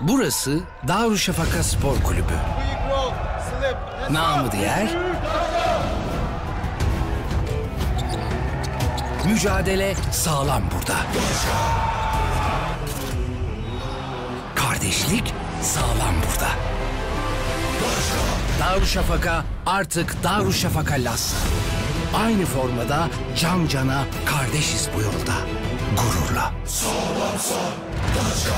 Burası Darüşşafaka Spor Kulübü. Namı diğer Mücadele sağlam burada. Kardeşlik sağlam burada. Darüşşafaka artık Darüşşafaka Lassa. Aynı formada can cana kardeşiz bu yolda. Gururla. Sağlamsa başka.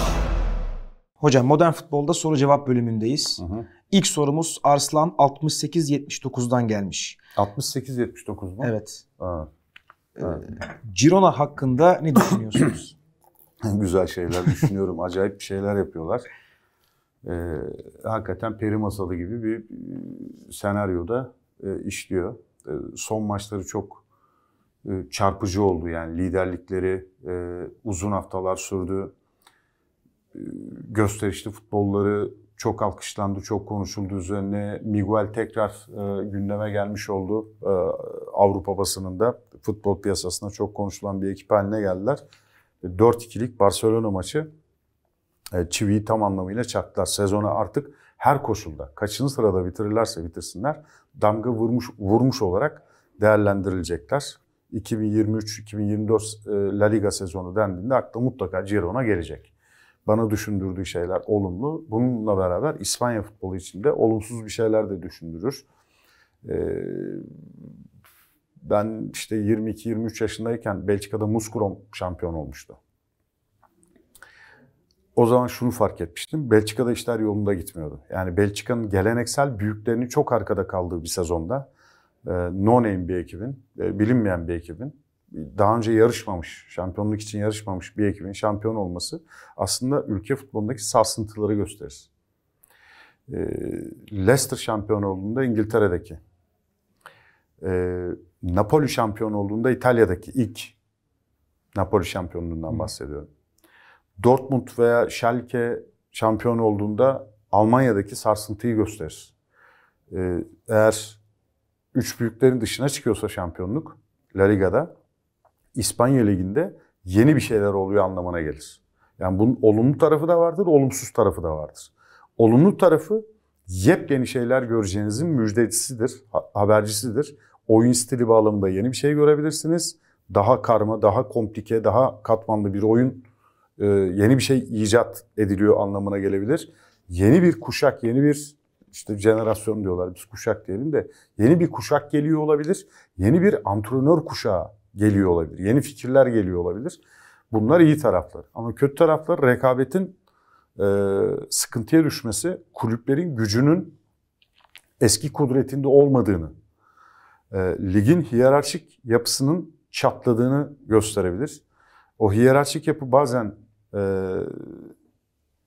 Hocam modern futbolda soru cevap bölümündeyiz. Hı hı. İlk sorumuz Arslan 68-79'dan gelmiş. 68-79 mu? Evet. Ee, ha. Girona hakkında ne düşünüyorsunuz? Güzel şeyler düşünüyorum. Acayip bir şeyler yapıyorlar. Ee, hakikaten peri masalı gibi bir senaryoda e, işliyor. E, son maçları çok e, çarpıcı oldu yani liderlikleri e, uzun haftalar sürdü gösterişli futbolları çok alkışlandı, çok konuşuldu üzerine. Miguel tekrar e, gündeme gelmiş oldu e, Avrupa basınında. Futbol piyasasında çok konuşulan bir ekip haline geldiler. 4-2'lik e, Barcelona maçı e, çiviyi tam anlamıyla çaktılar. sezonu artık her koşulda, kaçıncı sırada bitirirlerse bitirsinler, damga vurmuş vurmuş olarak değerlendirilecekler. 2023-2024 e, La Liga sezonu dendiğinde akla mutlaka Girona gelecek bana düşündürdüğü şeyler olumlu. Bununla beraber İspanya futbolu içinde olumsuz bir şeyler de düşündürür. Ee, ben işte 22-23 yaşındayken Belçika'da Muskurom şampiyon olmuştu. O zaman şunu fark etmiştim. Belçika'da işler yolunda gitmiyordu. Yani Belçika'nın geleneksel büyüklerini çok arkada kaldığı bir sezonda e, non bir ekibin, e, bilinmeyen bir ekibin daha önce yarışmamış, şampiyonluk için yarışmamış bir ekibin şampiyon olması aslında ülke futbolundaki sarsıntıları gösterir. Ee, Leicester şampiyon olduğunda İngiltere'deki, ee, Napoli şampiyon olduğunda İtalya'daki ilk Napoli şampiyonluğundan bahsediyorum. Dortmund veya Schalke şampiyon olduğunda Almanya'daki sarsıntıyı gösterir. Ee, eğer üç büyüklerin dışına çıkıyorsa şampiyonluk La Liga'da İspanya Ligi'nde yeni bir şeyler oluyor anlamına gelir. Yani bunun olumlu tarafı da vardır, olumsuz tarafı da vardır. Olumlu tarafı yepyeni şeyler göreceğinizin müjdecisidir, habercisidir. Oyun stili bağlamında yeni bir şey görebilirsiniz. Daha karma, daha komplike, daha katmanlı bir oyun, e, yeni bir şey icat ediliyor anlamına gelebilir. Yeni bir kuşak, yeni bir işte jenerasyon diyorlar biz kuşak diyelim de yeni bir kuşak geliyor olabilir. Yeni bir antrenör kuşağı geliyor olabilir. Yeni fikirler geliyor olabilir. Bunlar iyi taraflar. Ama kötü taraflar rekabetin e, sıkıntıya düşmesi, kulüplerin gücünün eski kudretinde olmadığını, e, ligin hiyerarşik yapısının çatladığını gösterebilir. O hiyerarşik yapı bazen e,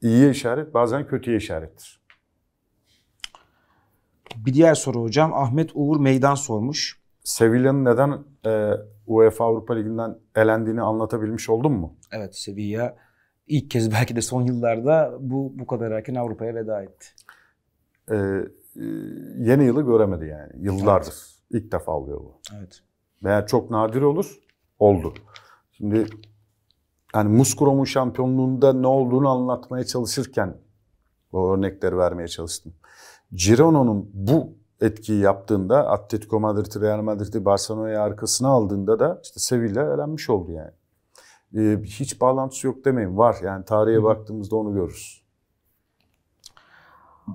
iyiye işaret, bazen kötüye işarettir. Bir diğer soru hocam. Ahmet Uğur Meydan sormuş. Sevilla'nın neden e, UEFA Avrupa Ligi'nden elendiğini anlatabilmiş oldun mu? Evet Sevilla ilk kez belki de son yıllarda bu bu kadar erken Avrupa'ya veda etti. Ee, yeni yılı göremedi yani yıllardır. Evet. İlk defa oluyor bu. Evet. Veya çok nadir olur, oldu. Şimdi yani Muskurom'un şampiyonluğunda ne olduğunu anlatmaya çalışırken o örnekleri vermeye çalıştım. Girono'nun bu etkiyi yaptığında Atletico Madrid'i, Real Madrid'i Barcelona'ya arkasına aldığında da işte Sevilla elenmiş oldu yani. Ee, hiç bağlantısı yok demeyin. Var yani tarihe Hı. baktığımızda onu görürüz.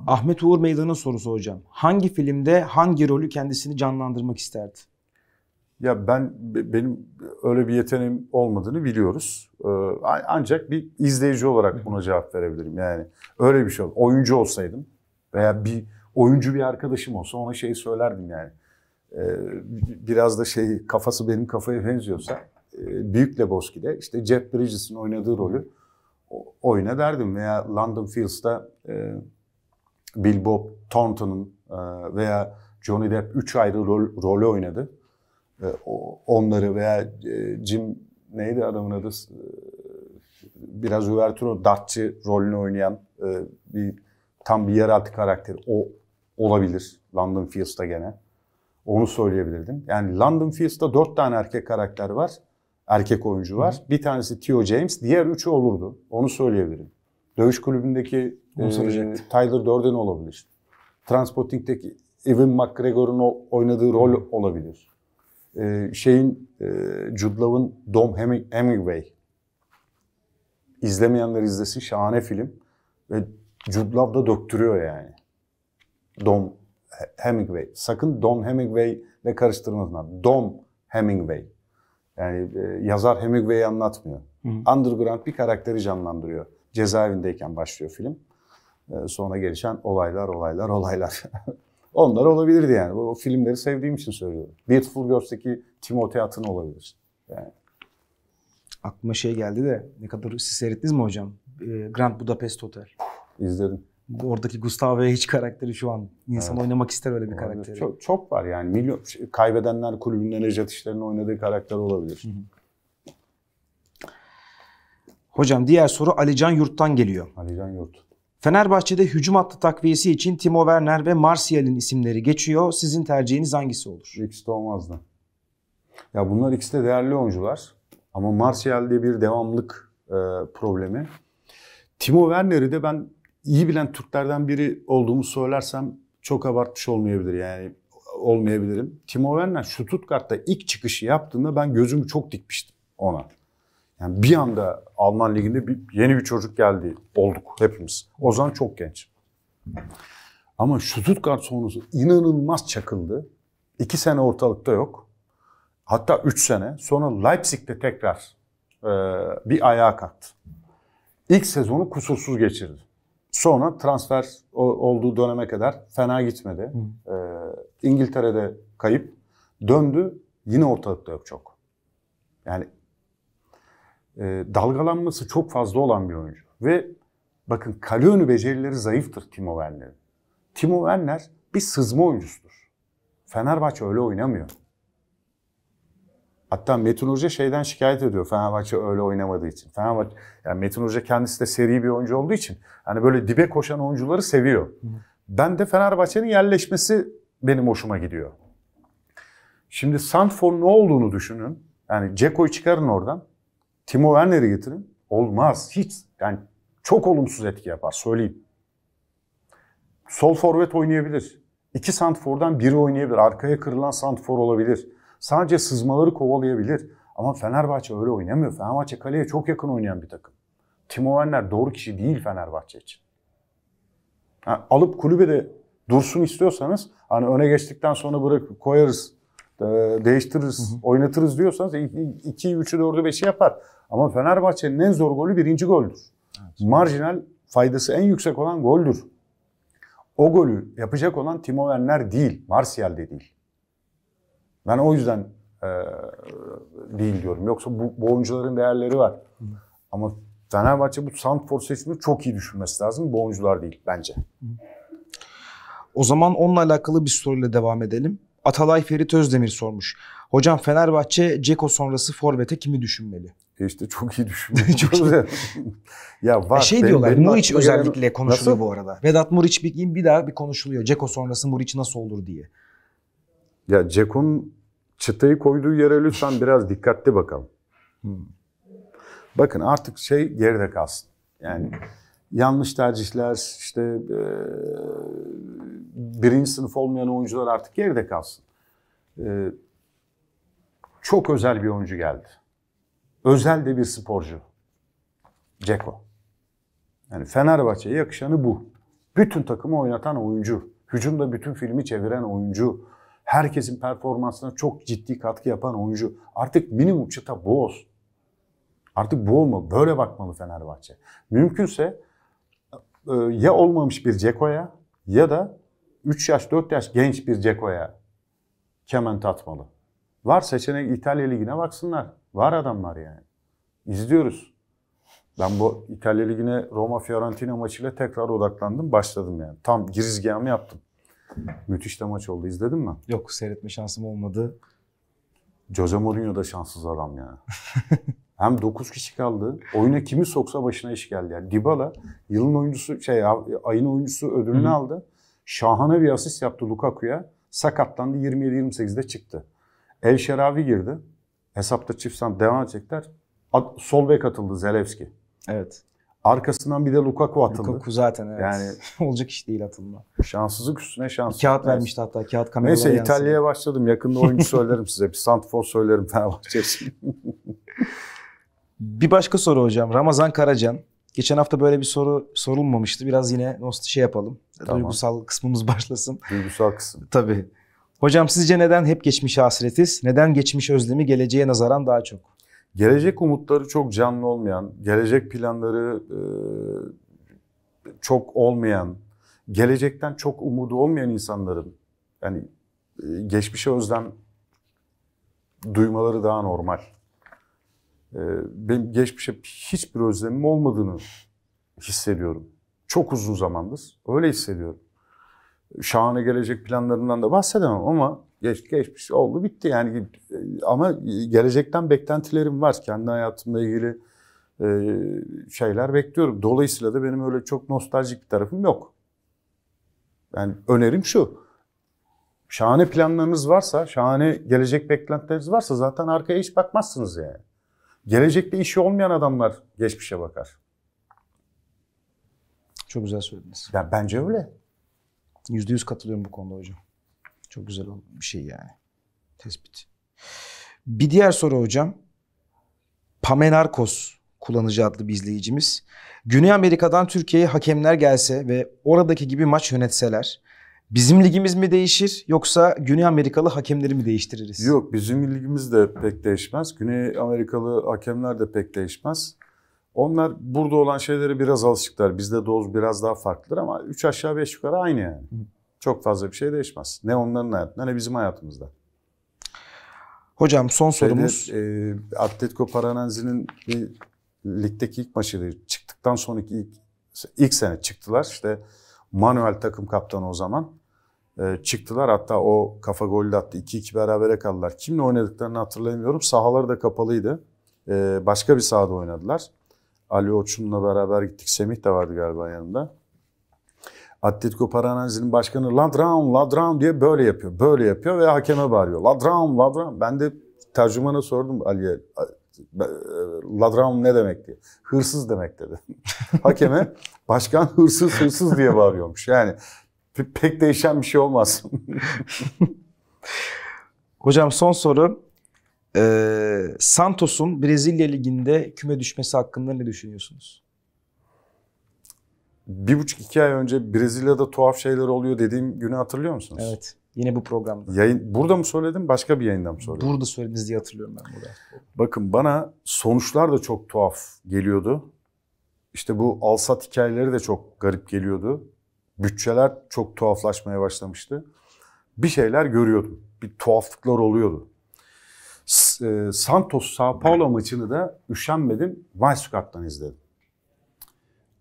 Ahmet Uğur Meydan'ın sorusu hocam. Hangi filmde hangi rolü kendisini canlandırmak isterdi? Ya ben benim öyle bir yeteneğim olmadığını biliyoruz. Ee, ancak bir izleyici olarak buna cevap verebilirim. Yani öyle bir şey oldu. Oyuncu olsaydım veya bir oyuncu bir arkadaşım olsa ona şey söylerdim yani. Ee, biraz da şey kafası benim kafaya benziyorsa e, Büyük Lebowski'de işte Jeff Bridges'in oynadığı rolü oyna derdim veya London Fields'ta e, Bill Bob Thornton'un e, veya Johnny Depp üç ayrı rol, rolü oynadı. E, onları veya e, Jim neydi adamın adı? Biraz Uverturo dartçı rolünü oynayan bir tam bir yeraltı karakteri. O olabilir. London Fields'ta gene. Onu söyleyebilirdim. Yani London Fields'ta dört tane erkek karakter var. Erkek oyuncu var. Hı. Bir tanesi Theo James. Diğer üçü olurdu. Onu söyleyebilirim. Dövüş kulübündeki Onu e, Tyler Durden olabilir. Transporting'deki Evan McGregor'un oynadığı rol Hı. olabilir. E, şeyin e, Jude Law'ın Dom Hemingway. İzlemeyenler izlesin. Şahane film. Ve Jude Law da döktürüyor yani. Dom Hemingway. Sakın Don Hemingway ile karıştırmasınlar. Dom Hemingway. Yani e, yazar Hemingway'i anlatmıyor. Hı. Underground bir karakteri canlandırıyor. Cezaevindeyken başlıyor film. E, sonra gelişen olaylar, olaylar, olaylar. Onlar olabilirdi yani. O, o filmleri sevdiğim için söylüyorum. Beautiful Girls'teki Timothy Hutton olabilir. Yani. Aklıma şey geldi de ne kadar siz seyrettiniz mi hocam? E, Grand Budapest Hotel. İzledim. Oradaki Gustavo'ya hiç karakteri şu an. insan evet. oynamak ister öyle bir karakteri. Çok, çok var yani. Milyon, kaybedenler kulübünde Nejat İşler'in oynadığı karakter olabilir. Hı hı. Hocam diğer soru Alican Yurt'tan geliyor. Alican Yurt. Fenerbahçe'de hücum hattı takviyesi için Timo Werner ve Martial'in isimleri geçiyor. Sizin tercihiniz hangisi olur? İkisi de olmazdı. Ya bunlar ikisi de değerli oyuncular. Ama Martial diye bir devamlık e, problemi. Timo Werner'i de ben iyi bilen Türklerden biri olduğumu söylersem çok abartmış olmayabilir yani olmayabilirim. Timo Werner Stuttgart'ta ilk çıkışı yaptığında ben gözümü çok dikmiştim ona. Yani bir anda Alman liginde bir, yeni bir çocuk geldi olduk hepimiz. Ozan çok genç. Ama Stuttgart sonrası inanılmaz çakıldı. İki sene ortalıkta yok. Hatta üç sene. Sonra Leipzig'te tekrar e, bir ayağa kalktı. İlk sezonu kusursuz geçirdi. Sonra transfer olduğu döneme kadar fena gitmedi. Hı. Ee, İngiltere'de kayıp döndü yine ortalıkta yok çok. Yani e, dalgalanması çok fazla olan bir oyuncu. Ve bakın kale önü becerileri zayıftır Timo Werner'in. Timo Werner bir sızma oyuncusudur. Fenerbahçe öyle oynamıyor. Hatta Metin Hoca şeyden şikayet ediyor Fenerbahçe öyle oynamadığı için. Fenerbahçe, yani Metin Hoca kendisi de seri bir oyuncu olduğu için hani böyle dibe koşan oyuncuları seviyor. Ben de Fenerbahçe'nin yerleşmesi benim hoşuma gidiyor. Şimdi Santfor ne olduğunu düşünün. Yani Ceko'yu çıkarın oradan. Timo Werner'i getirin. Olmaz. Hiç. Yani çok olumsuz etki yapar. Söyleyeyim. Sol forvet oynayabilir. İki santfordan biri oynayabilir. Arkaya kırılan santfor olabilir. Sadece sızmaları kovalayabilir. Ama Fenerbahçe öyle oynamıyor. Fenerbahçe kaleye çok yakın oynayan bir takım. Timo Werner doğru kişi değil Fenerbahçe için. Yani alıp kulübede dursun istiyorsanız hani öne geçtikten sonra bırak koyarız e, değiştiririz, hı hı. oynatırız diyorsanız 2'yi, 3'ü, 4'ü, 5'i yapar. Ama Fenerbahçe'nin en zor golü birinci goldür. Evet. Marjinal faydası en yüksek olan goldür. O golü yapacak olan Timo Werner değil, Martial de değil. Ben o yüzden e, değil diyorum. Yoksa bu, bu oyuncuların değerleri var. Ama Fenerbahçe bu Santfor seçimini çok iyi düşünmesi lazım. Bu oyuncular değil bence. O zaman onunla alakalı bir soruyla devam edelim. Atalay Ferit Özdemir sormuş. Hocam Fenerbahçe Ceko sonrası forvete kimi düşünmeli? E işte çok iyi düşünmüş. çok iyi. ya e var. E şey benim, diyorlar Muriç özellikle konuşuluyor nasıl? bu arada. Vedat Muriç bir, bir daha bir konuşuluyor. Ceko sonrası Muriç nasıl olur diye. Ya Ceko'nun çıtayı koyduğu yere lütfen biraz dikkatli bakalım. Hmm. Bakın artık şey geride kalsın. Yani yanlış tercihler işte birinci sınıf olmayan oyuncular artık geride kalsın. çok özel bir oyuncu geldi. Özel de bir sporcu. Ceko. Yani Fenerbahçe'ye yakışanı bu. Bütün takımı oynatan oyuncu. Hücumda bütün filmi çeviren oyuncu herkesin performansına çok ciddi katkı yapan oyuncu. Artık minimum çıta bu olsun. Artık bu olmalı. Böyle bakmalı Fenerbahçe. Mümkünse e, ya olmamış bir Ceko'ya ya da 3 yaş 4 yaş genç bir Ceko'ya kement atmalı. Var seçenek İtalya Ligi'ne baksınlar. Var adamlar yani. İzliyoruz. Ben bu İtalya Ligi'ne Roma Fiorentina maçıyla tekrar odaklandım. Başladım yani. Tam girizgahımı yaptım. Müthiş de maç oldu. İzledin mi? Yok seyretme şansım olmadı. Jose Mourinho da şanssız adam ya. Hem 9 kişi kaldı. Oyuna kimi soksa başına iş geldi. Yani Dybala yılın oyuncusu şey ayın oyuncusu ödülünü hı aldı. Şahane bir asist yaptı Lukaku'ya. Sakatlandı 27-28'de çıktı. El Şeravi girdi. Hesapta çift devam edecekler. sol bek atıldı Zelevski. Evet. Arkasından bir de Lukaku atıldı. Lukaku zaten evet. Yani olacak iş değil atılma. Şanssızlık üstüne şans. Kağıt evet. vermişti hatta kağıt kameralara Neyse yansın. İtalya'ya başladım. Yakında oyuncu söylerim size. Bir Santfor söylerim Fenerbahçe Bir başka soru hocam. Ramazan Karacan. Geçen hafta böyle bir soru sorulmamıştı. Biraz yine şey yapalım. Tamam. Duygusal kısmımız başlasın. Duygusal kısım. Tabii. Hocam sizce neden hep geçmiş hasretiz? Neden geçmiş özlemi geleceğe nazaran daha çok? gelecek umutları çok canlı olmayan, gelecek planları e, çok olmayan, gelecekten çok umudu olmayan insanların yani e, geçmişe özlem duymaları daha normal. E, benim geçmişe hiçbir özlemim olmadığını hissediyorum. Çok uzun zamandır öyle hissediyorum şahane gelecek planlarından da bahsedemem ama geç, geçmiş oldu bitti yani ama gelecekten beklentilerim var kendi hayatımla ilgili e, şeyler bekliyorum. Dolayısıyla da benim öyle çok nostaljik bir tarafım yok. Yani önerim şu. Şahane planlarınız varsa, şahane gelecek beklentileriniz varsa zaten arkaya hiç bakmazsınız yani. Gelecekte işi olmayan adamlar geçmişe bakar. Çok güzel söylediniz. Ya bence öyle. Yüzde yüz katılıyorum bu konuda hocam. Çok güzel bir şey yani. Tespit. Bir diğer soru hocam. Pamenarkos kullanıcı adlı bir izleyicimiz. Güney Amerika'dan Türkiye'ye hakemler gelse ve oradaki gibi maç yönetseler bizim ligimiz mi değişir yoksa Güney Amerikalı hakemleri mi değiştiririz? Yok bizim ligimiz de pek değişmez. Güney Amerikalı hakemler de pek değişmez. Onlar burada olan şeylere biraz alışıklar. Bizde doz biraz daha farklıdır ama üç aşağı beş yukarı aynı yani. Çok fazla bir şey değişmez. Ne onların hayatında ne bizim hayatımızda. Hocam son sorumuz. Şeyde, e, Atletico Paranense'nin bir ligdeki ilk maçıydı. Çıktıktan sonraki ilk, ilk sene çıktılar. İşte Manuel takım kaptanı o zaman. E, çıktılar hatta o kafa golü de attı. 2-2 berabere kaldılar. Kimle oynadıklarını hatırlamıyorum. Sahaları da kapalıydı. E, başka bir sahada oynadılar. Ali Oçun'la beraber gittik. Semih de vardı galiba yanında. Atletico Paranaense'nin başkanı Ladram, Ladram diye böyle yapıyor. Böyle yapıyor ve hakeme bağırıyor. Ladram, Ladram. Ben de tercümana sordum Ali'ye. E, Ladram ne demek diye. Hırsız demek dedi. Hakeme başkan hırsız hırsız diye bağırıyormuş. Yani pek değişen bir şey olmaz. Hocam son soru. Ee, Santos'un Brezilya Ligi'nde küme düşmesi hakkında ne düşünüyorsunuz? Bir buçuk iki ay önce Brezilya'da tuhaf şeyler oluyor dediğim günü hatırlıyor musunuz? Evet. Yine bu programda. Yayın, burada mı söyledim başka bir yayında mı söyledim? Burada söylediniz diye hatırlıyorum ben burada. Bakın bana sonuçlar da çok tuhaf geliyordu. İşte bu alsat hikayeleri de çok garip geliyordu. Bütçeler çok tuhaflaşmaya başlamıştı. Bir şeyler görüyordum. Bir tuhaflıklar oluyordu. E, Santos Sao Paulo maçını da üşenmedim. Vaysukat'tan izledim.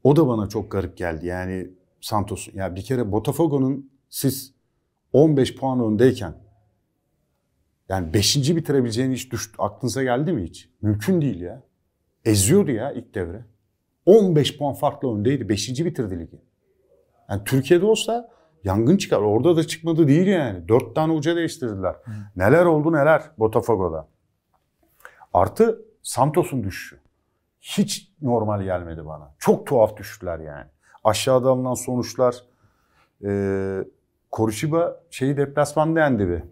O da bana çok garip geldi. Yani Santos ya yani bir kere Botafogo'nun siz 15 puan öndeyken yani 5. bitirebileceğini hiç düş, aklınıza geldi mi hiç? Mümkün değil ya. Eziyordu ya ilk devre. 15 puan farklı öndeydi. 5. bitirdi ligi. Yani Türkiye'de olsa yangın çıkar. Orada da çıkmadı değil yani. Dört tane hoca değiştirdiler. Hı. Neler oldu neler Botafogo'da. Artı Santos'un düşüşü. Hiç normal gelmedi bana. Çok tuhaf düştüler yani. Aşağıda alınan sonuçlar. E, Coritiba şeyi deplasmanda yendi bir.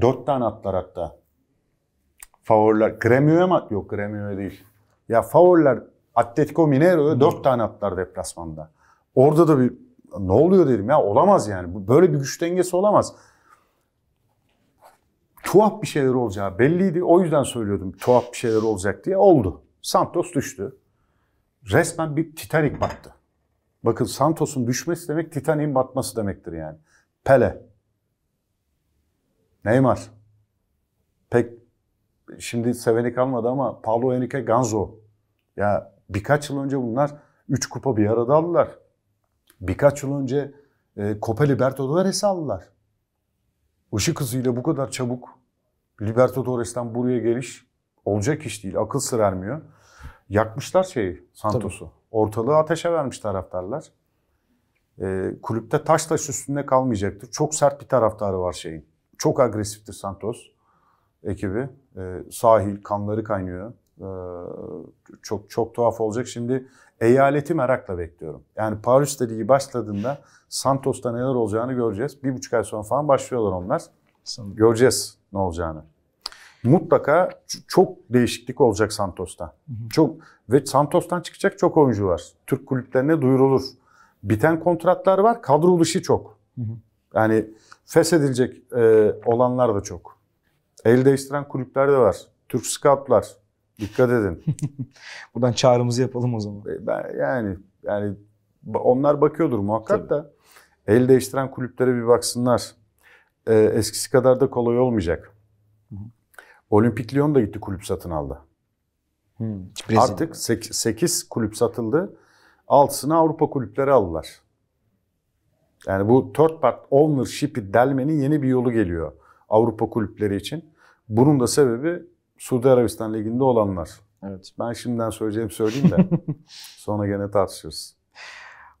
Dört tane atlar hatta. Favoriler. Gremio'ya mı? Yok Gremio'ya değil. Ya favoriler Atletico Mineiro'ya hmm. dört tane atlar deplasmanda. Orada da bir ne oluyor dedim ya olamaz yani. Böyle bir güç dengesi olamaz tuhaf bir şeyler olacağı belliydi. O yüzden söylüyordum tuhaf bir şeyler olacak diye. Oldu. Santos düştü. Resmen bir Titanic battı. Bakın Santos'un düşmesi demek Titanic'in batması demektir yani. Pele. Neymar. Pek şimdi seveni kalmadı ama Paulo Henrique Ganzo. Ya birkaç yıl önce bunlar 3 kupa bir arada aldılar. Birkaç yıl önce e, Copa Libertadores aldılar ışık hızıyla bu kadar çabuk Libertadores'ten buraya geliş olacak iş değil. Akıl sır ermiyor. Yakmışlar şeyi Santos'u. Ortalığı ateşe vermiş taraftarlar. Ee, kulüpte taş taş üstünde kalmayacaktır. Çok sert bir taraftarı var şeyin. Çok agresiftir Santos ekibi. Ee, sahil, kanları kaynıyor. Ee, çok çok tuhaf olacak. Şimdi eyaleti merakla bekliyorum. Yani Paris dediği başladığında Santos'ta neler olacağını göreceğiz. Bir buçuk ay sonra falan başlıyorlar onlar. Göreceğiz ne olacağını. Mutlaka çok değişiklik olacak Santos'ta. Çok ve Santos'tan çıkacak çok oyuncu var. Türk kulüplerine duyurulur. Biten kontratlar var, kadro dışı çok. Yani feshedilecek e, olanlar da çok. El değiştiren kulüpler de var. Türk scoutlar, Dikkat edin. Buradan çağrımızı yapalım o zaman. E, ben yani yani onlar bakıyordur muhakkak Tabii. da el değiştiren kulüplere bir baksınlar. Ee, eskisi kadar da kolay olmayacak. Hı Olimpik Lyon da gitti kulüp satın aldı. Hı, Artık 8, 8 kulüp satıldı. Altısını Avrupa kulüpleri aldılar. Yani bu third part ownership'i delmenin yeni bir yolu geliyor Avrupa kulüpleri için. Bunun da sebebi Suudi Arabistan Ligi'nde olanlar. Evet. Ben şimdiden söyleyeceğim söyleyeyim de sonra gene tartışırız.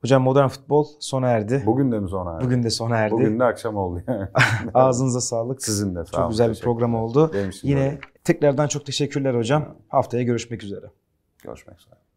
Hocam modern futbol sona erdi. Bugün de mi sona erdi? Bugün de sona erdi. Bugün de akşam oldu yani. Ağzınıza sağlık. Sizin de sağ Çok güzel bir program oldu. Yine öyle. tekrardan çok teşekkürler hocam. Haftaya görüşmek üzere. Görüşmek üzere.